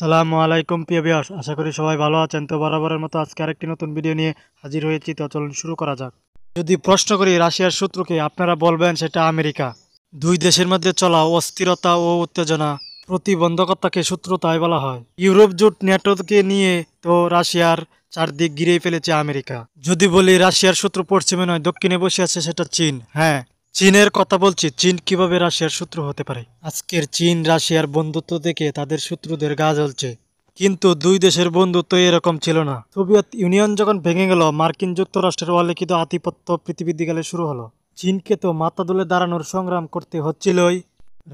সালামু আলাইকুম প্রিয় বিয়াস আশা করি সবাই ভালো আছেন তো বরাবরের মতো আজকে আরেকটি নতুন ভিডিও নিয়ে হাজির হয়েছি তো চলুন শুরু করা যাক যদি প্রশ্ন করি রাশিয়ার শত্রুকে আপনারা বলবেন সেটা আমেরিকা দুই দেশের মধ্যে চলা অস্থিরতা ও উত্তেজনা প্রতিবন্ধকতাকে শত্রুতায় বলা হয় ইউরোপ জোট নেটওয়ার্ককে নিয়ে তো রাশিয়ার চারদিক গিরেই ফেলেছে আমেরিকা যদি বলি রাশিয়ার শত্রু পশ্চিমে নয় দক্ষিণে বসে আছে সেটা চীন হ্যাঁ চীনের কথা বলছি চীন কিভাবে রাশিয়ার শত্রু হতে পারে আজকের চীন রাশিয়ার বন্ধুত্ব দেখে তাদের শত্রুদের গা জ্বলছে কিন্তু দুই দেশের বন্ধুত্ব এরকম ছিল না সোভিয়েত ইউনিয়ন যখন ভেঙে গেল মার্কিন যুক্তরাষ্ট্রের অলিখিত আধিপত্য পৃথিবীর দিগালে শুরু হলো চীনকে তো মাথা তুলে দাঁড়ানোর সংগ্রাম করতে হচ্ছিলই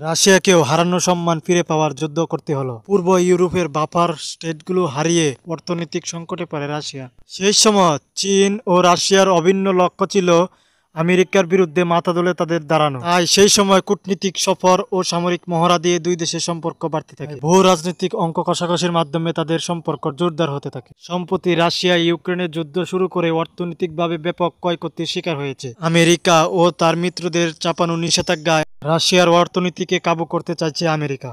রাশিয়াকেও হারানো সম্মান ফিরে পাওয়ার যুদ্ধ করতে হলো পূর্ব ইউরোপের বাফার স্টেটগুলো হারিয়ে অর্থনৈতিক সংকটে পড়ে রাশিয়া সেই সময় চীন ও রাশিয়ার অভিন্ন লক্ষ্য ছিল আমেরিকার বিরুদ্ধে মাথা দলে তাদের দাঁড়ানো তাই সেই সময় কূটনীতিক সফর ও সামরিক মহড়া দিয়ে দুই দেশের সম্পর্ক বাড়তে থাকে হ্যাঁ। বহু রাজনৈতিক অঙ্ক কষাকষির মাধ্যমে তাদের সম্পর্ক জোরদার হতে থাকে সম্প্রতি রাশিয়া ইউক্রেনের যুদ্ধ শুরু করে অর্থনৈতিকভাবে ব্যাপক ক্ষয়ক্ষতির শিকার হয়েছে আমেরিকা ও তার মিত্রদের চাপানো নিষেধাজ্ঞায় রাশিয়ার অর্থনীতিকে কাবু করতে চাইছে আমেরিকা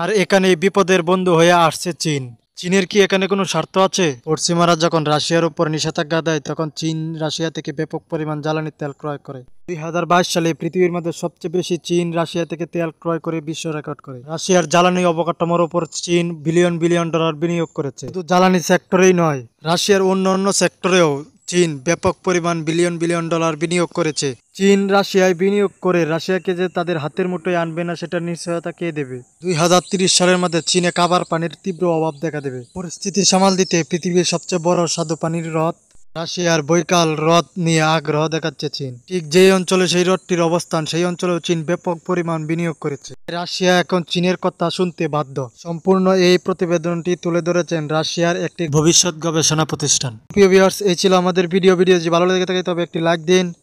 আর এখানে বিপদের বন্ধু হয়ে আসছে চীন চীনের কি এখানে কোনো স্বার্থ আছে পশ্চিমারা যখন রাশিয়ার উপর নিষেধাজ্ঞা দেয় তখন চীন রাশিয়া থেকে ব্যাপক পরিমাণ জ্বালানি তেল ক্রয় করে দুই হাজার বাইশ সালে পৃথিবীর মধ্যে সবচেয়ে বেশি চীন রাশিয়া থেকে তেল ক্রয় করে বিশ্ব রেকর্ড করে রাশিয়ার জ্বালানি অবকাঠামোর উপর চীন বিলিয়ন বিলিয়ন ডলার বিনিয়োগ করেছে শুধু জ্বালানি সেক্টরেই নয় রাশিয়ার অন্য অন্য সেক্টরেও চীন ব্যাপক পরিমাণ বিলিয়ন বিলিয়ন ডলার বিনিয়োগ করেছে চীন রাশিয়ায় বিনিয়োগ করে রাশিয়াকে যে তাদের হাতের মুঠোয় আনবে না সেটা নিশ্চয়তা কে দেবে দুই সালের মধ্যে চীনে কাবার পানির তীব্র অভাব দেখা দেবে পরিস্থিতি সামাল দিতে পৃথিবীর সবচেয়ে বড় স্বাদু পানির হ্রদ রাশিয়ার বৈকাল হ্রদ নিয়ে আগ্রহ দেখাচ্ছে চীন ঠিক যেই অঞ্চলে সেই হ্রদটির অবস্থান সেই অঞ্চলেও চীন ব্যাপক পরিমাণ বিনিয়োগ করেছে রাশিয়া এখন চীনের কথা শুনতে বাধ্য সম্পূর্ণ এই প্রতিবেদনটি তুলে ধরেছেন রাশিয়ার একটি ভবিষ্যৎ গবেষণা প্রতিষ্ঠান প্রিয় ভিউয়ার্স এই ছিল আমাদের ভিডিও ভিডিও যদি ভালো লেগে থাকে তবে একটি লাইক দিন